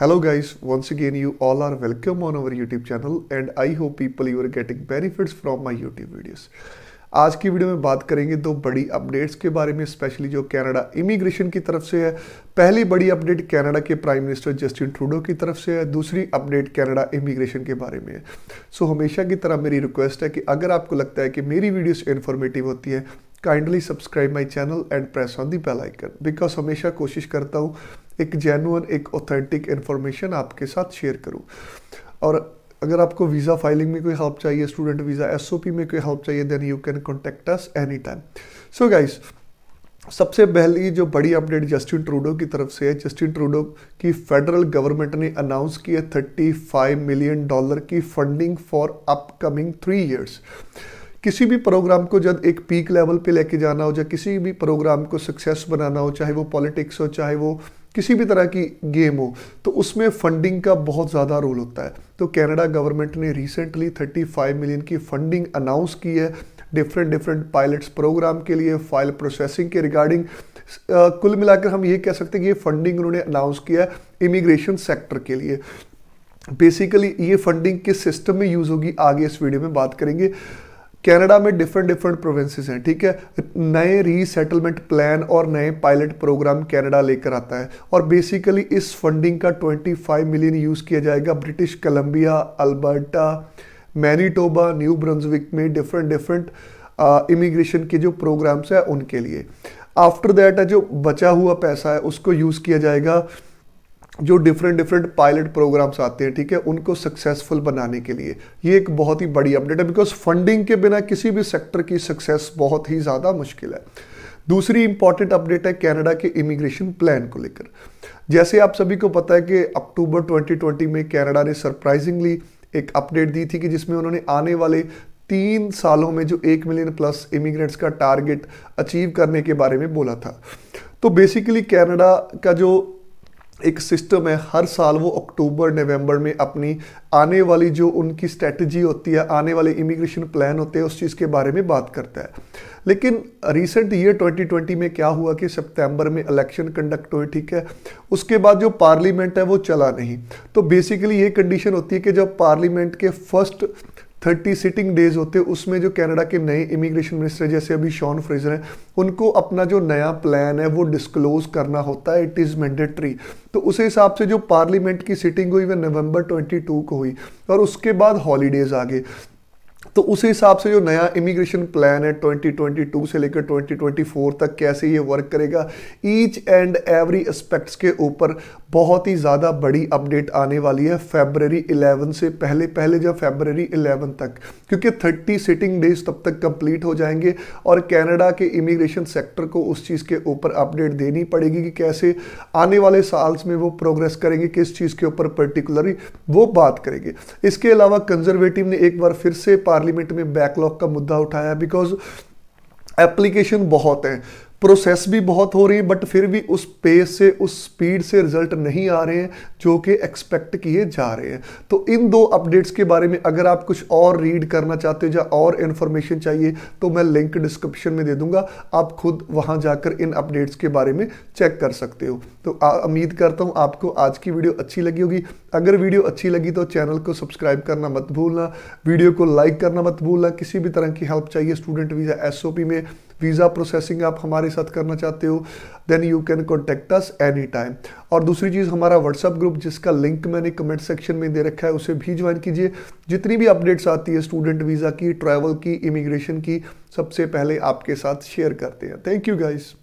Hello guys, once again you all are welcome on our YouTube channel and I hope people you are getting benefits from my YouTube videos. आज की video में बात करेंगे दो बड़ी updates के बारे में स्पेशली जो कनाडा इमिग्रेशन की तरफ से है पहली बड़ी अपडेट कनाडा के प्राइम मिनिस्टर जस्टिन ट्रूडो की तरफ से है दूसरी अपडेट कनाडा इमिग्रेशन के बारे में है सो so, हमेशा की तरह मेरी रिक्वेस्ट है कि अगर आपको लगता है कि मेरी वीडियोस इन्फॉर्मेटिव होती है kindly subscribe my channel and press on the bell icon because हमेशा कोशिश करता हूँ एक जेनुअन एक ऑथेंटिक इन्फॉर्मेशन आपके साथ शेयर करूँ और अगर आपको वीज़ा फाइलिंग में कोई हेल्प चाहिए स्टूडेंट वीज़ा पी में कोई हेल्प चाहिए then you can contact us any time so guys सबसे पहली जो बड़ी अपडेट जस्टिन ट्रूडो की तरफ से है जस्टिन ट्रूडो की फेडरल गवर्नमेंट ने अनाउंस की है 35 मिलियन डॉलर की funding for upcoming three years किसी भी प्रोग्राम को जब एक पीक लेवल पे लेके जाना हो या किसी भी प्रोग्राम को सक्सेस बनाना हो चाहे वो पॉलिटिक्स हो चाहे वो किसी भी तरह की गेम हो तो उसमें फंडिंग का बहुत ज़्यादा रोल होता है तो कनाडा गवर्नमेंट ने रिसेंटली 35 मिलियन की फंडिंग अनाउंस की है डिफरेंट डिफरेंट पायलट्स प्रोग्राम के लिए फाइल प्रोसेसिंग के रिगार्डिंग कुल मिलाकर हम ये कह सकते हैं कि ये फंडिंग उन्होंने अनाउंस किया है इमिग्रेशन सेक्टर के लिए बेसिकली ये फंडिंग किस सिस्टम में यूज़ होगी आगे इस वीडियो में बात करेंगे कनाडा में डिफरेंट डिफरेंट प्रोविंसेस हैं ठीक है नए रीसेटलमेंट प्लान और नए पायलट प्रोग्राम कनाडा लेकर आता है और बेसिकली इस फंडिंग का 25 मिलियन यूज़ किया जाएगा British Columbia Alberta Manitoba New Brunswick में डिफरेंट डिफरेंट इमिग्रेशन के जो प्रोग्राम्स हैं उनके लिए आफ्टर दैट जो बचा हुआ पैसा है उसको यूज़ किया जाएगा जो डिफरेंट डिफरेंट पायलट प्रोग्राम्स आते हैं ठीक है उनको सक्सेसफुल बनाने के लिए ये एक बहुत ही बड़ी अपडेट है बिकॉज फंडिंग के बिना किसी भी सेक्टर की सक्सेस बहुत ही ज़्यादा मुश्किल है दूसरी इंपॉर्टेंट अपडेट है कनाडा के इमिग्रेशन प्लान को लेकर जैसे आप सभी को पता है कि अक्टूबर 2020 में कनाडा ने सरप्राइजिंगली एक अपडेट दी थी कि जिसमें उन्होंने आने वाले तीन सालों में जो एक मिलियन प्लस इमिग्रेंट्स का टारगेट अचीव करने के बारे में बोला था तो बेसिकली कनाडा का जो एक सिस्टम है हर साल वो अक्टूबर नवंबर में अपनी आने वाली जो उनकी स्ट्रेटजी होती है आने वाले इमिग्रेशन प्लान होते हैं उस चीज़ के बारे में बात करता है लेकिन रिसेंट ईयर 2020 में क्या हुआ कि सितंबर में इलेक्शन कंडक्ट हुए ठीक है उसके बाद जो पार्लियामेंट है वो चला नहीं तो बेसिकली ये कंडीशन होती है कि जब पार्लियामेंट के फर्स्ट थर्टी सिटिंग डेज होते उसमें जो कनाडा के नए इमिग्रेशन मिनिस्टर जैसे अभी शॉन फ्रेजर हैं उनको अपना जो नया प्लान है वो डिस्क्लोज करना होता है इट इज़ मैंडेटरी तो उस हिसाब से जो पार्लियामेंट की सिटिंग हुई वह नवंबर 22 को हुई और उसके बाद हॉलीडेज़ आ गए तो उस हिसाब से जो नया इमिग्रेशन प्लान है 2022 से लेकर 2024 तक कैसे ये वर्क करेगा ईच एंड एवरी एस्पेक्ट्स के ऊपर बहुत ही ज़्यादा बड़ी अपडेट आने वाली है फेबररी 11 से पहले पहले जब फेबररी 11 तक क्योंकि 30 सिटिंग डेज तब तक कंप्लीट हो जाएंगे और कनाडा के इमिग्रेशन सेक्टर को उस चीज़ के ऊपर अपडेट देनी पड़ेगी कि कैसे आने वाले साल्स में वो प्रोग्रेस करेंगे किस चीज़ के ऊपर पर्टिकुलरली वो बात करेंगे इसके अलावा कंजर्वेटिव ने एक बार फिर से पार्ली पार्लियामेंट में बैकलॉग का मुद्दा उठाया बिकॉज एप्लीकेशन बहुत हैं प्रोसेस भी बहुत हो रही है बट फिर भी उस पेस से उस स्पीड से रिजल्ट नहीं आ रहे हैं जो कि एक्सपेक्ट किए जा रहे हैं तो इन दो अपडेट्स के बारे में अगर आप कुछ और रीड करना चाहते हो या और इन्फॉर्मेशन चाहिए तो मैं लिंक डिस्क्रिप्शन में दे दूंगा आप खुद वहां जाकर इन अपडेट्स के बारे में चेक कर सकते हो तो उम्मीद करता हूँ आपको आज की वीडियो अच्छी लगी होगी अगर वीडियो अच्छी लगी तो चैनल को सब्सक्राइब करना मत भूलना वीडियो को लाइक करना मत भूलना किसी भी तरह की हेल्प चाहिए स्टूडेंट वीज़ा एस में वीज़ा प्रोसेसिंग आप हमारे हमारे साथ करना चाहते हो then you can contact us any time और दूसरी चीज़ हमारा व्हाट्सअप ग्रुप जिसका लिंक मैंने कमेंट सेक्शन में दे रखा है उसे भी ज्वाइन कीजिए जितनी भी अपडेट्स आती है स्टूडेंट वीज़ा की ट्रैवल की इमिग्रेशन की सबसे पहले आपके साथ शेयर करते हैं थैंक यू गाइज़